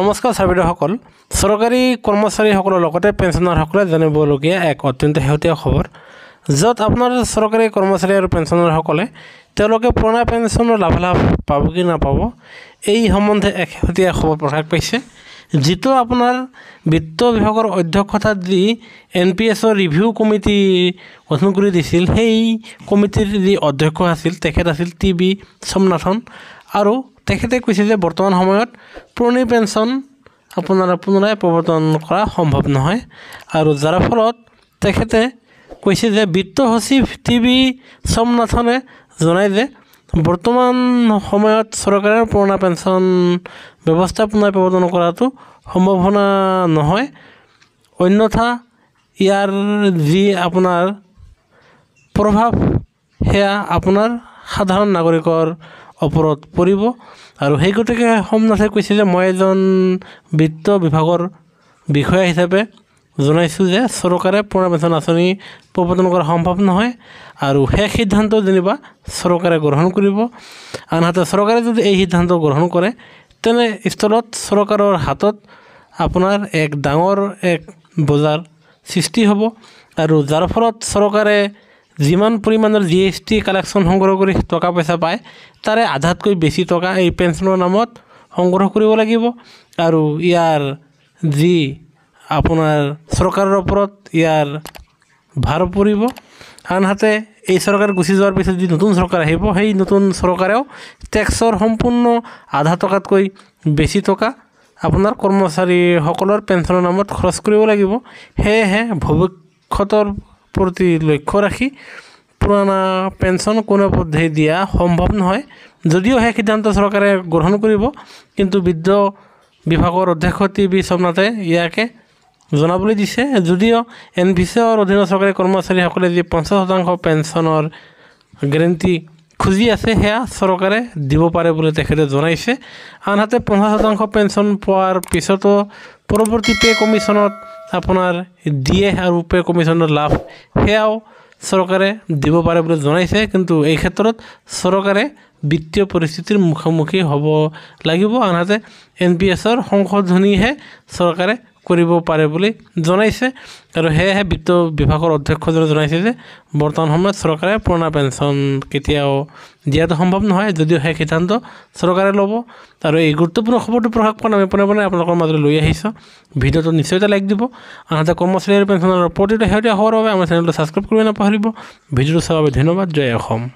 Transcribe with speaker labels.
Speaker 1: নমস্কাৰ চাৰ্বিদাৰসকল চৰকাৰী কৰ্মচাৰীসকলৰ লগতে পেঞ্চনাৰসকলে জানিবলগীয়া এক অত্যন্ত শেহতীয়া খবৰ য'ত আপোনাৰ চৰকাৰী কৰ্মচাৰী আৰু পেঞ্চনাৰসকলে তেওঁলোকে পুৰণা পেঞ্চনৰ লাভালাভ পাব কি নাপাব এই সম্বন্ধে এক শেহতীয়া খবৰ প্ৰকাশ পাইছে যিটো আপোনাৰ বিত্ত বিভাগৰ অধ্যক্ষতাত যি এন পি এছৰ ৰিভিউ কমিটি গঠন কৰি দিছিল সেই কমিটিৰ যি অধ্যক্ষ আছিল তেখেত আছিল টি বি সোমনাথন আৰু তেখেতে কৈছে যে বৰ্তমান সময়ত পুৰণি পেঞ্চন আপোনাৰ পুনৰাই প্ৰৱৰ্তন কৰা সম্ভৱ নহয় আৰু যাৰ ফলত তেখেতে কৈছে যে বিত্ত সচিব টি ভি সোমনাথনে জনায় যে বৰ্তমান সময়ত চৰকাৰে পুৰণা পেঞ্চন ব্যৱস্থা পুনৰ প্ৰৱৰ্তন কৰাটো সম্ভাৱনা নহয় অন্যথা ইয়াৰ যি আপোনাৰ প্ৰভাৱ সেয়া আপোনাৰ সাধাৰণ নাগৰিকৰ ওপৰত পৰিব আৰু সেই গতিকে সোমনাথে কৈছে যে মই এজন বিত্ত বিভাগৰ বিষয়া হিচাপে জনাইছোঁ যে চৰকাৰে পুনৰ পেঞ্চন আঁচনি প্ৰৱৰ্তন কৰা সম্ভৱ নহয় আৰু শেষ সিদ্ধান্ত যেনিবা চৰকাৰে গ্ৰহণ কৰিব আনহাতে চৰকাৰে যদি এই সিদ্ধান্ত গ্ৰহণ কৰে তেনে স্থলত চৰকাৰৰ হাতত আপোনাৰ এক ডাঙৰ এক বজাৰ সৃষ্টি হ'ব আৰু যাৰ ফলত চৰকাৰে যিমান পৰিমাণৰ জি এছ টি কালেকশ্যন সংগ্ৰহ কৰি টকা পইচা পায় তাৰে আধাতকৈ বেছি টকা এই পেঞ্চনৰ নামত সংগ্ৰহ কৰিব লাগিব আৰু ইয়াৰ যি আপোনাৰ চৰকাৰৰ ওপৰত ইয়াৰ ভাৰ পৰিব আনহাতে এই চৰকাৰ গুচি যোৱাৰ পিছত যি নতুন চৰকাৰ আহিব সেই নতুন চৰকাৰেও টেক্সৰ সম্পূৰ্ণ আধা টকাতকৈ বেছি টকা আপোনাৰ কৰ্মচাৰীসকলৰ পেঞ্চনৰ নামত খৰচ কৰিব লাগিব সেয়েহে ভৱিষ্যতৰ প্ৰতি লক্ষ্য ৰাখি পুৰণা পেঞ্চন কোনো পধে দিয়া সম্ভৱ নহয় যদিও সেই সিদ্ধান্ত চৰকাৰে গ্ৰহণ কৰিব কিন্তু বিদ্য বিভাগৰ অধ্যক্ষ টি বি সোমনাথে ইয়াকে জনাবলৈ দিছে যদিও এন ভি চিৰ অধীন চৰকাৰী কৰ্মচাৰীসকলে যি পঞ্চাছ শতাংশ পেঞ্চনৰ গেৰেণ্টি খুজি আছে সেয়া চৰকাৰে দিব পাৰে বুলি তেখেতে জনাইছে আনহাতে পঞ্চাছ শতাংশ পেঞ্চন পোৱাৰ পিছতো পৰৱৰ্তী পে' কমিশ্যনত আপোনাৰ দিয়ে আৰু পে কমিশ্যনৰ লাভ সেয়াও চৰকাৰে দিব পাৰে বুলি জনাইছে কিন্তু এই ক্ষেত্ৰত চৰকাৰে বিত্তীয় পৰিস্থিতিৰ মুখামুখি হ'ব লাগিব আনহাতে এন পি এছৰ সংশোধনীহে চৰকাৰে কৰিব পাৰে বুলি জনাইছে আৰু সেয়েহে বিত্ত বিভাগৰ অধ্যক্ষজনে জনাইছে যে বৰ্তমান সময়ত চৰকাৰে পুৰণা পেঞ্চন কেতিয়াও দিয়াটো সম্ভৱ নহয় যদিও সেই সিদ্ধান্ত চৰকাৰে ল'ব আৰু এই গুৰুত্বপূৰ্ণ খবৰটো প্ৰকাশ পোৱা আমি পোনে পোনে আপোনালোকৰ মাজলৈ লৈ আহিছোঁ ভিডিঅ'টো নিশ্চয় এটা লাইক দিব আনহাতে কৰ্মচাৰীৰ পেঞ্চনৰ প্ৰতিটো শেহতীয়া হোৱাৰ বাবে আমাৰ চেনেলটো ছাবস্ক্ৰাইব কৰিব নাপাহৰিব ভিডিঅ'টো চোৱাৰ বাবে ধন্যবাদ জয় অসম